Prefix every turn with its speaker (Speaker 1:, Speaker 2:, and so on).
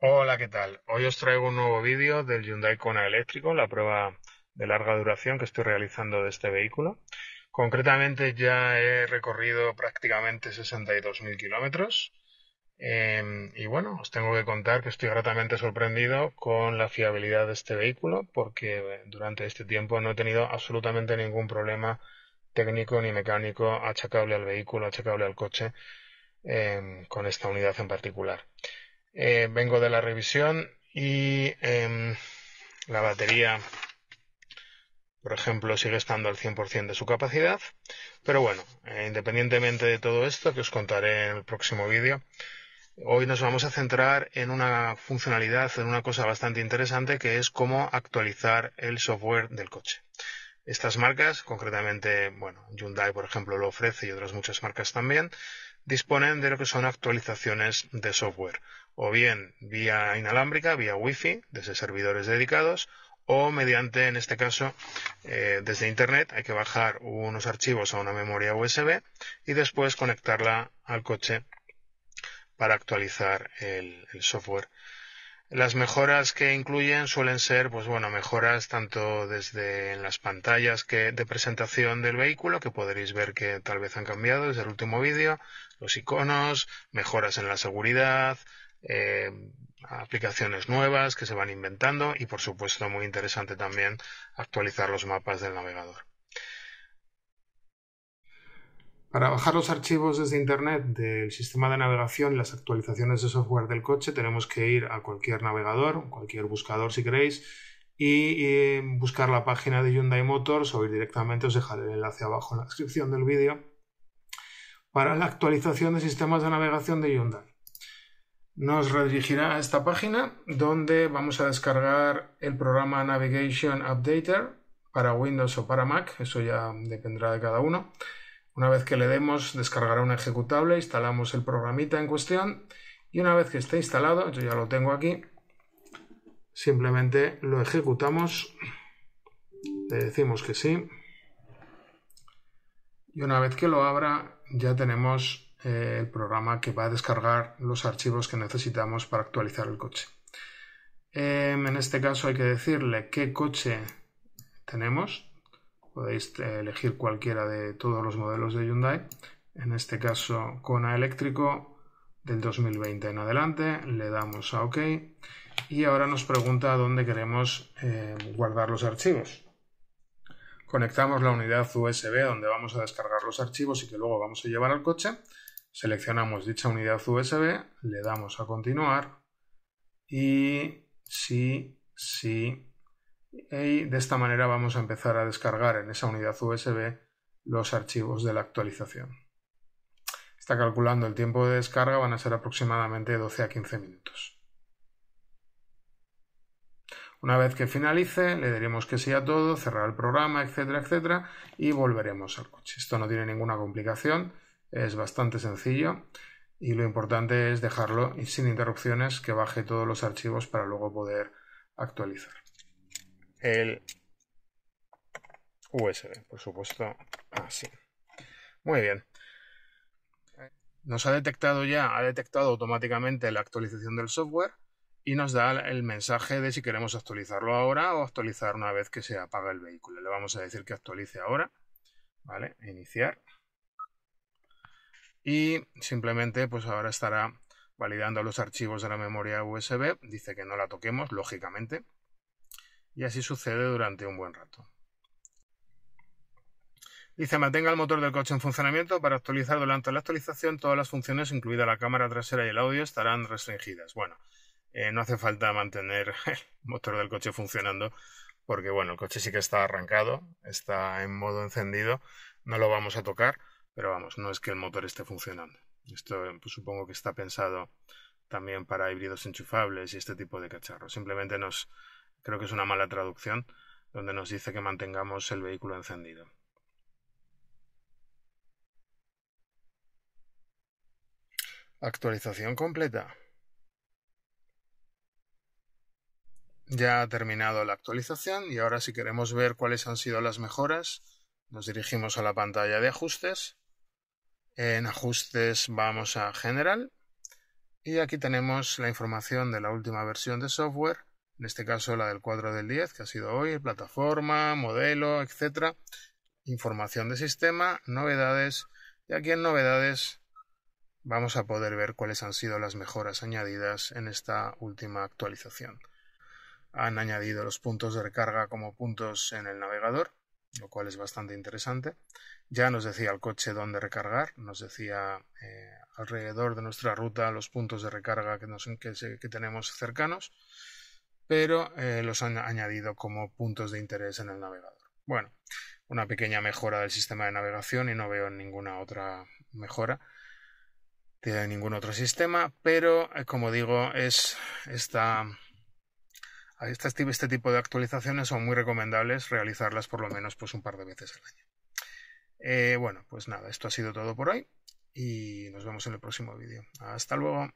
Speaker 1: Hola, ¿qué tal? Hoy os traigo un nuevo vídeo del Hyundai Kona eléctrico, la prueba de larga duración que estoy realizando de este vehículo. Concretamente ya he recorrido prácticamente 62.000 kilómetros em, y bueno, os tengo que contar que estoy gratamente sorprendido con la fiabilidad de este vehículo porque eh, durante este tiempo no he tenido absolutamente ningún problema técnico ni mecánico achacable al vehículo, achacable al coche em, con esta unidad en particular. Eh, vengo de la revisión y em, la batería, por ejemplo, sigue estando al 100% de su capacidad. Pero bueno, eh, independientemente de todo esto, que os contaré en el próximo vídeo, hoy nos vamos a centrar en una funcionalidad, en una cosa bastante interesante, que es cómo actualizar el software del coche. Estas marcas, concretamente, bueno, Hyundai, por ejemplo, lo ofrece y otras muchas marcas también, disponen de lo que son actualizaciones de software o bien vía inalámbrica, vía wifi, desde servidores dedicados, o mediante, en este caso, eh, desde Internet hay que bajar unos archivos a una memoria USB y después conectarla al coche para actualizar el, el software. Las mejoras que incluyen suelen ser, pues bueno, mejoras tanto desde las pantallas que, de presentación del vehículo, que podréis ver que tal vez han cambiado desde el último vídeo, los iconos, mejoras en la seguridad, eh, aplicaciones nuevas que se van inventando y por supuesto muy interesante también actualizar los mapas del navegador. Para bajar los archivos desde Internet del sistema de navegación y las actualizaciones de software del coche tenemos que ir a cualquier navegador, cualquier buscador si queréis, y eh, buscar la página de Hyundai Motors o ir directamente, os dejaré el enlace abajo en la descripción del vídeo, para la actualización de sistemas de navegación de Hyundai nos redirigirá a esta página donde vamos a descargar el programa Navigation Updater para Windows o para Mac, eso ya dependerá de cada uno. Una vez que le demos, descargará un ejecutable, instalamos el programita en cuestión y una vez que esté instalado, yo ya lo tengo aquí, simplemente lo ejecutamos, le decimos que sí y una vez que lo abra ya tenemos eh, el programa que va a descargar los archivos que necesitamos para actualizar el coche. Em, en este caso hay que decirle qué coche tenemos. Podéis eh, elegir cualquiera de todos los modelos de Hyundai. En este caso, Kona eléctrico del 2020 en adelante. Le damos a OK. Y ahora nos pregunta dónde queremos em, guardar los archivos conectamos la unidad USB donde vamos a descargar los archivos y que luego vamos a llevar al coche, seleccionamos dicha unidad USB, le damos a continuar y sí, sí, y de esta manera vamos a empezar a descargar en esa unidad USB los archivos de la actualización. Está calculando el tiempo de descarga, van a ser aproximadamente 12 a 15 minutos. Una vez que finalice, le diremos que sí a todo, cerrar el programa, etcétera, etcétera, y volveremos al coche. Esto no tiene ninguna complicación, es bastante sencillo y lo importante es dejarlo sin interrupciones, que baje todos los archivos para luego poder actualizar. El USB, por supuesto, así. Ah, Muy bien. Nos ha detectado ya, ha detectado automáticamente la actualización del software y nos da el mensaje de si queremos actualizarlo ahora o actualizar una vez que se apaga el vehículo. Le vamos a decir que actualice ahora, ¿vale? Iniciar. Y simplemente pues ahora estará validando los archivos de la memoria USB, dice que no la toquemos, lógicamente, y así sucede durante un buen rato. Dice, mantenga el motor del coche en funcionamiento para actualizar durante la actualización todas las funciones, incluida la cámara trasera y el audio, estarán restringidas. Bueno, eh, no hace falta mantener el motor del coche funcionando porque bueno, el coche sí que está arrancado, está en modo encendido, no lo vamos a tocar, pero vamos, no es que el motor esté funcionando. Esto eh, pues supongo que está pensado también para híbridos enchufables y este tipo de cacharros. Simplemente nos, creo que es una mala traducción, donde nos dice que mantengamos el vehículo encendido. Actualización completa. Ya ha terminado la actualización y ahora si queremos ver cuáles han sido las mejoras, nos dirigimos a la pantalla de ajustes. En ajustes vamos a general y aquí tenemos la información de la última versión de software, en este caso la del 4 del 10 que ha sido hoy, plataforma, modelo, etc. Información de sistema, novedades y aquí en novedades vamos a poder ver cuáles han sido las mejoras añadidas en esta última actualización. Han añadido los puntos de recarga como puntos en el navegador, lo cual es bastante interesante. Ya nos decía el coche dónde recargar, nos decía eh, alrededor de nuestra ruta los puntos de recarga que, tenemos cercanos, pero eh, los han añadido como puntos de interés en el navegador. Bueno, una pequeña mejora del sistema de navegación y no veo ninguna otra mejora de ningún otro sistema, pero eh, como digo, es esta este, este tipo de actualizaciones son muy recomendables realizarlas por lo menos pues, un par de veces al año. Eh, bueno, pues nada, esto ha sido todo por hoy y nos vemos en el próximo vídeo. Hasta luego.